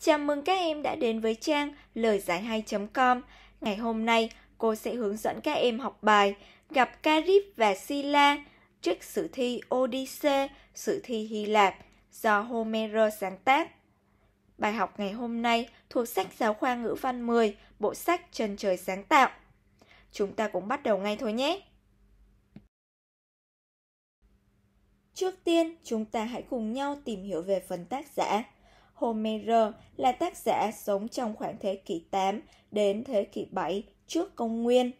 Chào mừng các em đã đến với trang lời giải 2.com. Ngày hôm nay, cô sẽ hướng dẫn các em học bài gặp Carib và Sila trước sử thi Odyssey, sử thi Hy Lạp do Homer sáng tác. Bài học ngày hôm nay thuộc sách giáo khoa ngữ văn 10, bộ sách Trần trời sáng tạo. Chúng ta cũng bắt đầu ngay thôi nhé. Trước tiên, chúng ta hãy cùng nhau tìm hiểu về phần tác giả Homer là tác giả sống trong khoảng thế kỷ 8 đến thế kỷ 7 trước công nguyên.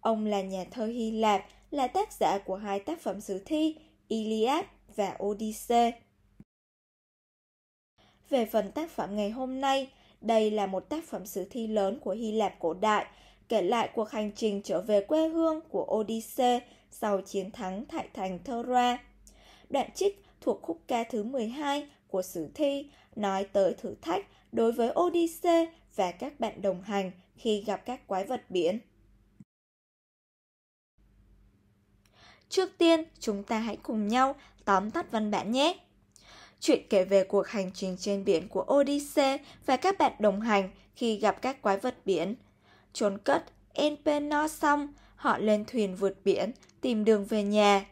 Ông là nhà thơ Hy Lạp, là tác giả của hai tác phẩm sử thi Iliad và Odyssey. Về phần tác phẩm ngày hôm nay, đây là một tác phẩm sử thi lớn của Hy Lạp cổ đại, kể lại cuộc hành trình trở về quê hương của Odyssey sau chiến thắng tại thành Thora. Đoạn trích thuộc khúc ca thứ 12 của sử thi nói tới thử thách đối với Odyssey và các bạn đồng hành khi gặp các quái vật biển. Trước tiên, chúng ta hãy cùng nhau tóm tắt văn bản nhé. Chuyện kể về cuộc hành trình trên biển của Odyssey và các bạn đồng hành khi gặp các quái vật biển. Trốn cất Enpenor xong, họ lên thuyền vượt biển, tìm đường về nhà.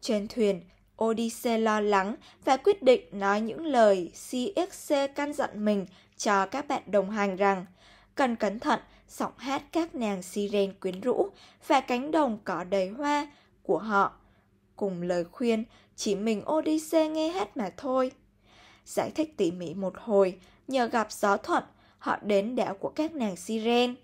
Trên thuyền, Odysseus lo lắng và quyết định nói những lời CXC căn dặn mình cho các bạn đồng hành rằng cần cẩn thận giọng hát các nàng siren quyến rũ và cánh đồng cỏ đầy hoa của họ. Cùng lời khuyên, chỉ mình Odysseus nghe hát mà thôi. Giải thích tỉ mỉ một hồi, nhờ gặp gió thuận, họ đến đảo của các nàng siren.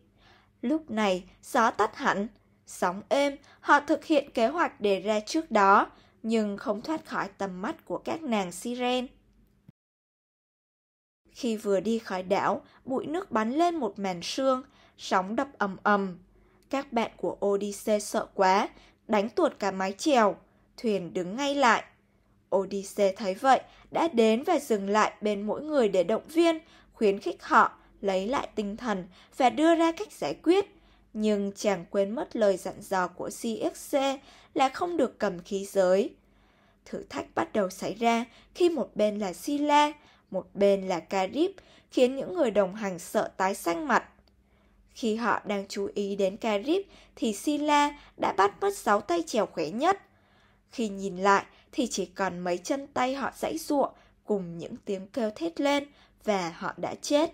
Lúc này, gió tắt hẳn, sóng êm, họ thực hiện kế hoạch đề ra trước đó – nhưng không thoát khỏi tầm mắt của các nàng siren. Khi vừa đi khỏi đảo, bụi nước bắn lên một màn sương, sóng đập ầm ầm. Các bạn của Odysseus sợ quá, đánh tuột cả mái chèo, thuyền đứng ngay lại. Odysseus thấy vậy, đã đến và dừng lại bên mỗi người để động viên, khuyến khích họ lấy lại tinh thần và đưa ra cách giải quyết. Nhưng chàng quên mất lời dặn dò của CXC là không được cầm khí giới. Thử thách bắt đầu xảy ra khi một bên là Sila, một bên là Carib, khiến những người đồng hành sợ tái xanh mặt. Khi họ đang chú ý đến Carib thì Sila đã bắt mất sáu tay trèo khỏe nhất. Khi nhìn lại thì chỉ còn mấy chân tay họ dãy ruộng cùng những tiếng kêu thét lên và họ đã chết.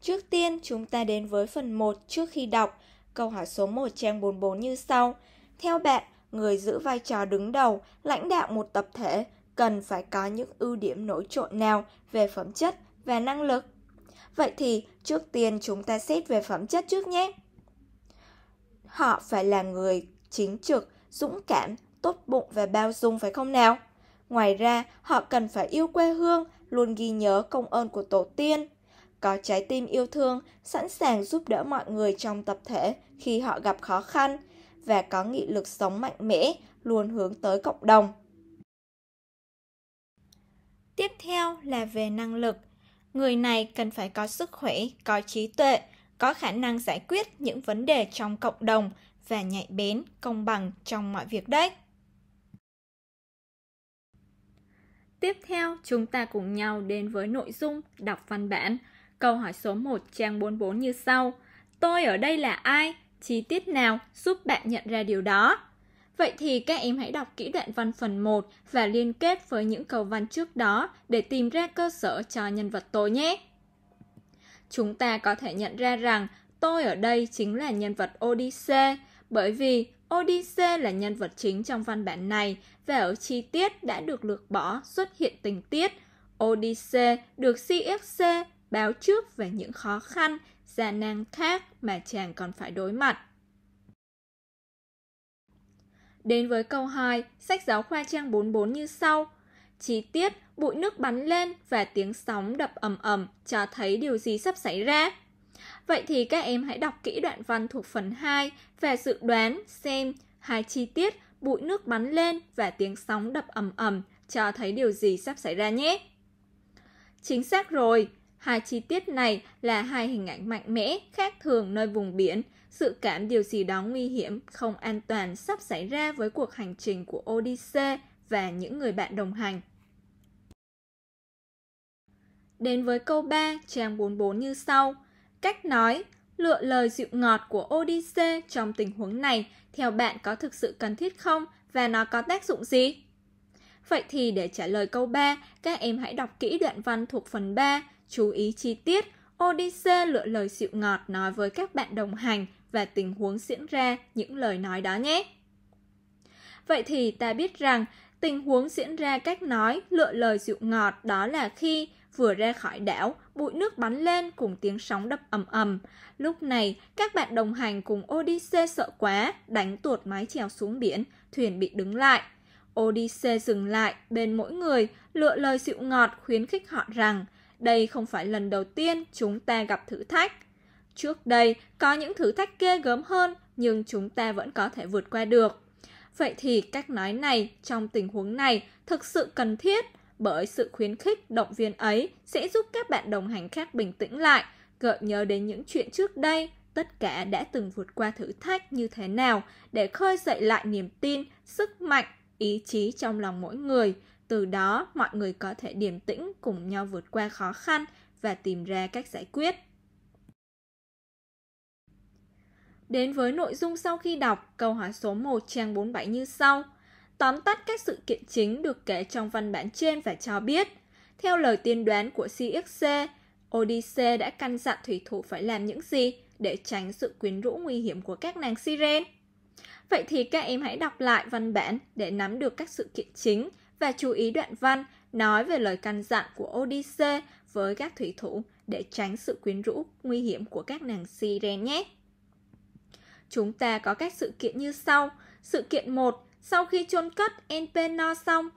Trước tiên chúng ta đến với phần 1 trước khi đọc Câu hỏi số 1 trang 44 như sau. Theo bạn, người giữ vai trò đứng đầu, lãnh đạo một tập thể cần phải có những ưu điểm nổi trội nào về phẩm chất và năng lực? Vậy thì trước tiên chúng ta xét về phẩm chất trước nhé. Họ phải là người chính trực, dũng cảm, tốt bụng và bao dung phải không nào? Ngoài ra, họ cần phải yêu quê hương, luôn ghi nhớ công ơn của tổ tiên, có trái tim yêu thương, sẵn sàng giúp đỡ mọi người trong tập thể khi họ gặp khó khăn và có nghị lực sống mạnh mẽ, luôn hướng tới cộng đồng. Tiếp theo là về năng lực. Người này cần phải có sức khỏe, có trí tuệ, có khả năng giải quyết những vấn đề trong cộng đồng và nhạy bén, công bằng trong mọi việc đấy. Tiếp theo, chúng ta cùng nhau đến với nội dung đọc văn bản Câu hỏi số 1 trang 44 như sau. Tôi ở đây là ai? Chi tiết nào giúp bạn nhận ra điều đó? Vậy thì các em hãy đọc kỹ đoạn văn phần 1 và liên kết với những câu văn trước đó để tìm ra cơ sở cho nhân vật tôi nhé. Chúng ta có thể nhận ra rằng tôi ở đây chính là nhân vật Odyssey bởi vì Odyssey là nhân vật chính trong văn bản này và ở chi tiết đã được lược bỏ xuất hiện tình tiết Odyssey được CFC báo trước về những khó khăn, gian nan khác mà chàng còn phải đối mặt. Đến với câu 2, sách giáo khoa trang 44 như sau. Chi tiết, bụi nước bắn lên và tiếng sóng đập ầm ầm cho thấy điều gì sắp xảy ra. Vậy thì các em hãy đọc kỹ đoạn văn thuộc phần 2 và dự đoán xem hai chi tiết bụi nước bắn lên và tiếng sóng đập ầm ầm cho thấy điều gì sắp xảy ra nhé. Chính xác rồi, Hai chi tiết này là hai hình ảnh mạnh mẽ, khác thường nơi vùng biển, sự cảm điều gì đó nguy hiểm, không an toàn sắp xảy ra với cuộc hành trình của Odyssey và những người bạn đồng hành. Đến với câu 3, trang 44 như sau. Cách nói, lựa lời dịu ngọt của Odyssey trong tình huống này theo bạn có thực sự cần thiết không và nó có tác dụng gì? Vậy thì để trả lời câu 3, các em hãy đọc kỹ đoạn văn thuộc phần 3 chú ý chi tiết, Odyssey lựa lời dịu ngọt nói với các bạn đồng hành và tình huống diễn ra những lời nói đó nhé. Vậy thì ta biết rằng tình huống diễn ra cách nói lựa lời dịu ngọt đó là khi vừa ra khỏi đảo, bụi nước bắn lên cùng tiếng sóng đập ầm ầm. Lúc này, các bạn đồng hành cùng Odyssey sợ quá, đánh tuột mái chèo xuống biển, thuyền bị đứng lại. Odyssey dừng lại bên mỗi người, lựa lời dịu ngọt khuyến khích họ rằng đây không phải lần đầu tiên chúng ta gặp thử thách. Trước đây có những thử thách ghê gớm hơn nhưng chúng ta vẫn có thể vượt qua được. Vậy thì cách nói này trong tình huống này thực sự cần thiết bởi sự khuyến khích động viên ấy sẽ giúp các bạn đồng hành khác bình tĩnh lại, gợi nhớ đến những chuyện trước đây tất cả đã từng vượt qua thử thách như thế nào để khơi dậy lại niềm tin, sức mạnh, ý chí trong lòng mỗi người, từ đó mọi người có thể điềm tĩnh cùng nhau vượt qua khó khăn và tìm ra cách giải quyết Đến với nội dung sau khi đọc, câu hỏi số 1 trang 47 như sau. Tóm tắt các sự kiện chính được kể trong văn bản trên và cho biết, theo lời tiên đoán của CXC, Odyssey đã căn dặn thủy thủ phải làm những gì để tránh sự quyến rũ nguy hiểm của các nàng siren. Vậy thì các em hãy đọc lại văn bản để nắm được các sự kiện chính và chú ý đoạn văn nói về lời căn dặn của Odyssey với các thủy thủ để tránh sự quyến rũ nguy hiểm của các nàng Siren nhé. Chúng ta có các sự kiện như sau. Sự kiện 1, sau khi chôn cất Enpenor xong,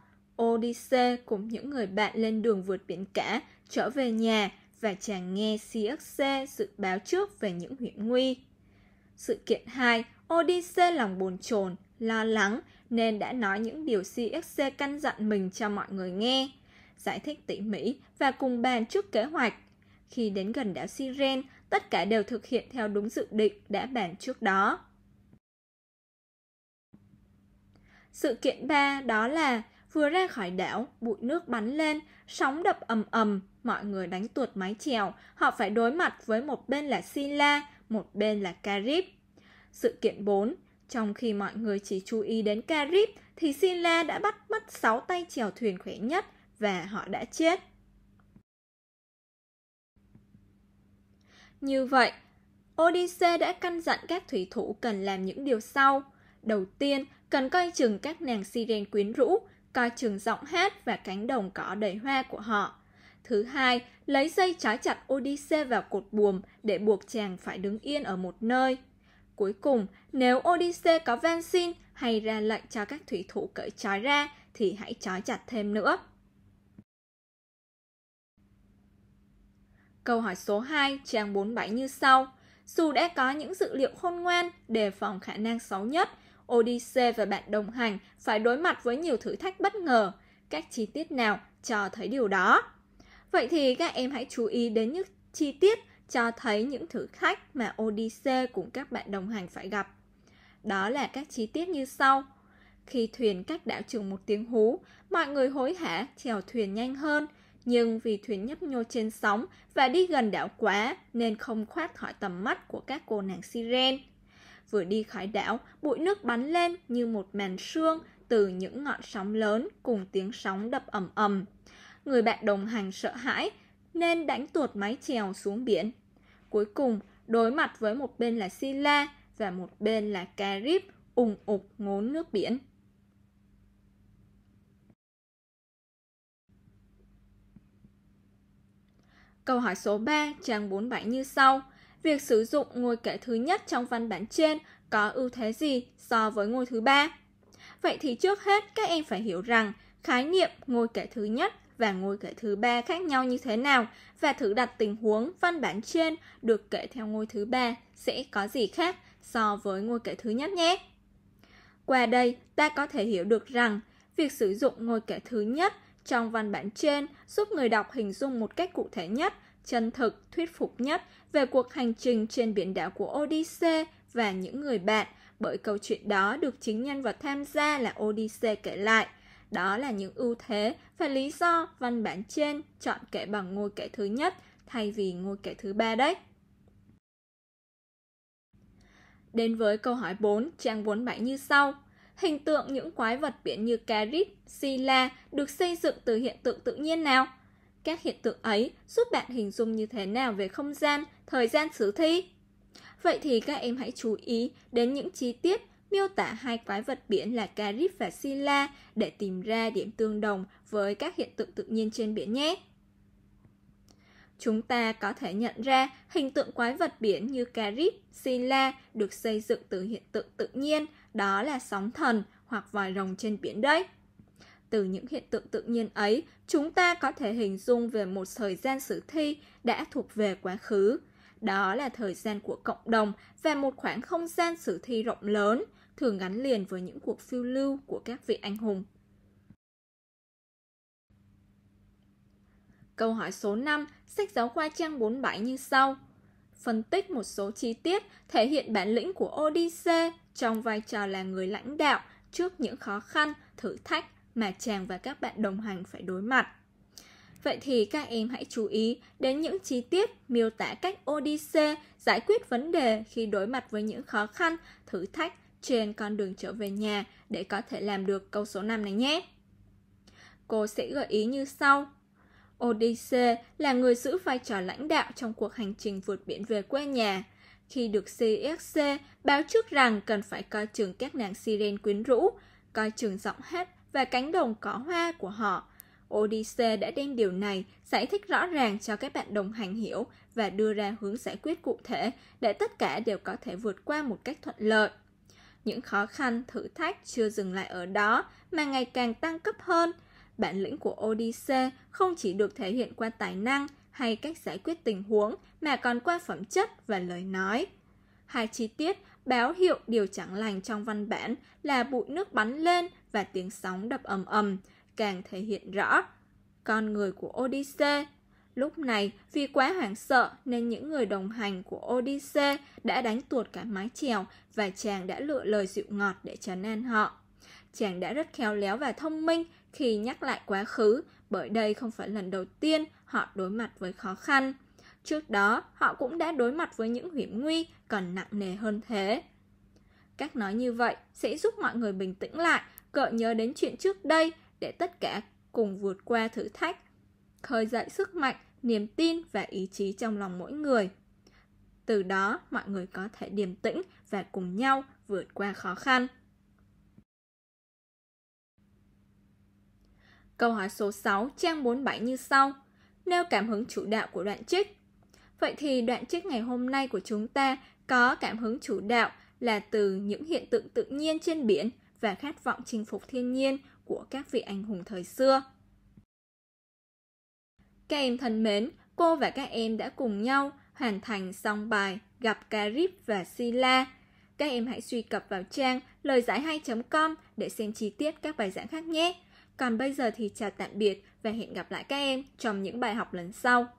Odyssey cùng những người bạn lên đường vượt biển cả trở về nhà và chàng nghe Circe dự báo trước về những hiểm nguy. Sự kiện 2, Odyssey lòng bồn chồn, lo lắng nên đã nói những điều CXC căn dặn mình cho mọi người nghe, giải thích tỉ mỉ và cùng bàn trước kế hoạch. Khi đến gần đảo Siren, tất cả đều thực hiện theo đúng dự định đã bàn trước đó. Sự kiện 3 đó là vừa ra khỏi đảo, bụi nước bắn lên, sóng đập ầm ầm, mọi người đánh tuột mái chèo, họ phải đối mặt với một bên là sila một bên là Carib. Sự kiện 4 trong khi mọi người chỉ chú ý đến Carib thì Silla đã bắt mất 6 tay chèo thuyền khỏe nhất và họ đã chết. Như vậy, Odyssey đã căn dặn các thủy thủ cần làm những điều sau. Đầu tiên, cần coi chừng các nàng siren quyến rũ, coi chừng giọng hát và cánh đồng cỏ đầy hoa của họ. Thứ hai, lấy dây trói chặt Odyssey vào cột buồm để buộc chàng phải đứng yên ở một nơi. Cuối cùng, nếu odyssey có van xin hay ra lệnh cho các thủy thủ cởi trói ra thì hãy trói chặt thêm nữa. Câu hỏi số 2, trang 47 như sau. Dù đã có những dữ liệu khôn ngoan, đề phòng khả năng xấu nhất, odyssey và bạn đồng hành phải đối mặt với nhiều thử thách bất ngờ. Các chi tiết nào cho thấy điều đó? Vậy thì các em hãy chú ý đến những chi tiết cho thấy những thử thách mà Odyssey cùng các bạn đồng hành phải gặp. Đó là các chi tiết như sau. Khi thuyền cách đảo trường một tiếng hú, mọi người hối hả chèo thuyền nhanh hơn, nhưng vì thuyền nhấp nhô trên sóng và đi gần đảo quá nên không khoát khỏi tầm mắt của các cô nàng Siren. Vừa đi khỏi đảo, bụi nước bắn lên như một màn sương từ những ngọn sóng lớn cùng tiếng sóng đập ầm ầm. Người bạn đồng hành sợ hãi nên đánh tuột mái chèo xuống biển. Cuối cùng, đối mặt với một bên là Silla và một bên là Carib ủng ục ngốn nước biển. Câu hỏi số 3, trang 47 như sau. Việc sử dụng ngôi kể thứ nhất trong văn bản trên có ưu thế gì so với ngôi thứ ba? Vậy thì trước hết các em phải hiểu rằng khái niệm ngôi kể thứ nhất và ngôi kể thứ ba khác nhau như thế nào và thử đặt tình huống văn bản trên được kể theo ngôi thứ ba sẽ có gì khác so với ngôi kể thứ nhất nhé. Qua đây, ta có thể hiểu được rằng việc sử dụng ngôi kể thứ nhất trong văn bản trên giúp người đọc hình dung một cách cụ thể nhất, chân thực, thuyết phục nhất về cuộc hành trình trên biển đảo của Odyssey và những người bạn bởi câu chuyện đó được chính nhân vật tham gia là Odyssey kể lại – đó là những ưu thế và lý do văn bản trên chọn kẻ bằng ngôi kẻ thứ nhất thay vì ngôi kẻ thứ ba đấy. Đến với câu hỏi 4, trang 47 như sau. Hình tượng những quái vật biển như Carit, Sila được xây dựng từ hiện tượng tự nhiên nào? Các hiện tượng ấy giúp bạn hình dung như thế nào về không gian, thời gian sử thi? Vậy thì các em hãy chú ý đến những chi tiết miêu tả hai quái vật biển là Carib và Silla để tìm ra điểm tương đồng với các hiện tượng tự nhiên trên biển nhé. Chúng ta có thể nhận ra hình tượng quái vật biển như Carib, Silla được xây dựng từ hiện tượng tự nhiên, đó là sóng thần hoặc vòi rồng trên biển đấy. Từ những hiện tượng tự nhiên ấy, chúng ta có thể hình dung về một thời gian sử thi đã thuộc về quá khứ. Đó là thời gian của cộng đồng và một khoảng không gian sử thi rộng lớn – thường gắn liền với những cuộc phiêu lưu của các vị anh hùng. Câu hỏi số 5, sách giáo khoa trang 47 như sau. Phân tích một số chi tiết thể hiện bản lĩnh của Odyssey trong vai trò là người lãnh đạo trước những khó khăn, thử thách mà chàng và các bạn đồng hành phải đối mặt. Vậy thì các em hãy chú ý đến những chi tiết miêu tả cách Odyssey giải quyết vấn đề khi đối mặt với những khó khăn, thử thách trên con đường trở về nhà để có thể làm được câu số 5 này nhé. Cô sẽ gợi ý như sau. Odyssey là người giữ vai trò lãnh đạo trong cuộc hành trình vượt biển về quê nhà. Khi được CXC báo trước rằng cần phải coi chừng các nàng siren quyến rũ, coi chừng giọng hát và cánh đồng cỏ hoa của họ. Odyssey đã đem điều này giải thích rõ ràng cho các bạn đồng hành hiểu và đưa ra hướng giải quyết cụ thể để tất cả đều có thể vượt qua một cách thuận lợi những khó khăn, thử thách chưa dừng lại ở đó mà ngày càng tăng cấp hơn. Bản lĩnh của Odyssey không chỉ được thể hiện qua tài năng hay cách giải quyết tình huống mà còn qua phẩm chất và lời nói. Hai chi tiết báo hiệu điều chẳng lành trong văn bản là bụi nước bắn lên và tiếng sóng đập ầm ầm, càng thể hiện rõ con người của Odyssey Lúc này, vì quá hoảng sợ nên những người đồng hành của Odyssey đã đánh tuột cả mái chèo và chàng đã lựa lời dịu ngọt để trấn an họ. Chàng đã rất khéo léo và thông minh khi nhắc lại quá khứ, bởi đây không phải lần đầu tiên họ đối mặt với khó khăn. Trước đó, họ cũng đã đối mặt với những hiểm nguy còn nặng nề hơn thế. Các nói như vậy sẽ giúp mọi người bình tĩnh lại, gợi nhớ đến chuyện trước đây để tất cả cùng vượt qua thử thách khơi dậy sức mạnh niềm tin và ý chí trong lòng mỗi người. Từ đó, mọi người có thể điềm tĩnh và cùng nhau vượt qua khó khăn. Câu hỏi số 6, trang 47 như sau. Nêu cảm hứng chủ đạo của đoạn trích. Vậy thì đoạn trích ngày hôm nay của chúng ta có cảm hứng chủ đạo là từ những hiện tượng tự nhiên trên biển và khát vọng chinh phục thiên nhiên của các vị anh hùng thời xưa. Các em thân mến, cô và các em đã cùng nhau hoàn thành xong bài Gặp Carib và Sila. Các em hãy truy cập vào trang lời giải 2.com để xem chi tiết các bài giảng khác nhé. Còn bây giờ thì chào tạm biệt và hẹn gặp lại các em trong những bài học lần sau.